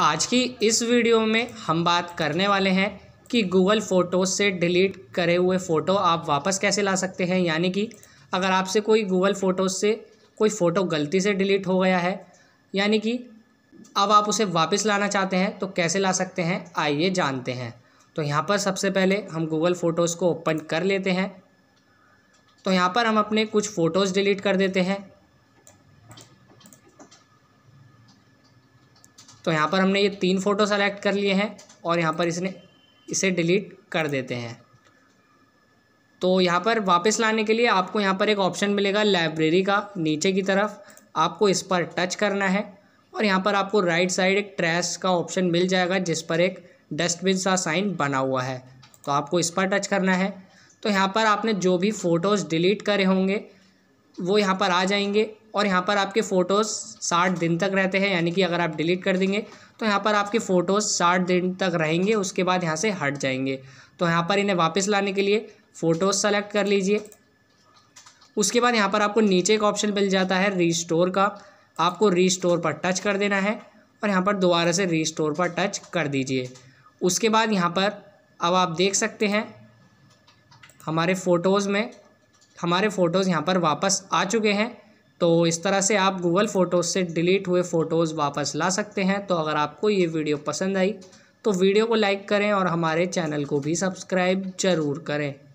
आज की इस वीडियो में हम बात करने वाले हैं कि गूगल फ़ोटोज़ से डिलीट करे हुए फ़ोटो आप वापस कैसे ला सकते हैं यानी कि अगर आपसे कोई गूगल फ़ोटोज़ से कोई फ़ोटो गलती से डिलीट हो गया है यानी कि अब आप उसे वापस लाना चाहते हैं तो कैसे ला सकते हैं आइए जानते हैं तो यहाँ पर सबसे पहले हम गूगल फ़ोटोज़ को ओपन कर लेते हैं तो यहाँ पर हम अपने कुछ फ़ोटोज़ डिलीट कर देते हैं तो यहाँ पर हमने ये तीन फ़ोटो सेलेक्ट कर लिए हैं और यहाँ पर इसने इसे डिलीट कर देते हैं तो यहाँ पर वापस लाने के लिए आपको यहाँ पर एक ऑप्शन मिलेगा लाइब्रेरी का नीचे की तरफ आपको इस पर टच करना है और यहाँ पर आपको राइट साइड एक ट्रैश का ऑप्शन मिल जाएगा जिस पर एक डस्टबिन सा साइन बना हुआ है तो आपको इस पर टच करना है तो यहाँ पर आपने जो भी फ़ोटोज़ डिलीट करे होंगे वो यहाँ पर आ जाएंगे और यहाँ पर आपके फ़ोटोज़ साठ दिन तक रहते हैं यानी कि अगर आप डिलीट कर देंगे तो यहाँ पर आपके फ़ोटोज़ साठ दिन तक रहेंगे उसके बाद यहाँ से हट जाएंगे तो यहाँ पर इन्हें वापस लाने के लिए फ़ोटोज़ सेलेक्ट कर लीजिए उसके बाद यहाँ पर आपको नीचे एक ऑप्शन मिल जाता है रीस्टोर का आपको रीस्टोर पर टच कर देना है और यहाँ पर दोबारा से रीस्टोर पर टच कर दीजिए उसके बाद यहाँ पर अब आप देख सकते हैं हमारे फ़ोटोज़ में हमारे फ़ोटोज़ यहाँ पर वापस आ चुके हैं तो इस तरह से आप गूगल फ़ोटोज़ से डिलीट हुए फ़ोटोज़ वापस ला सकते हैं तो अगर आपको ये वीडियो पसंद आई तो वीडियो को लाइक करें और हमारे चैनल को भी सब्सक्राइब ज़रूर करें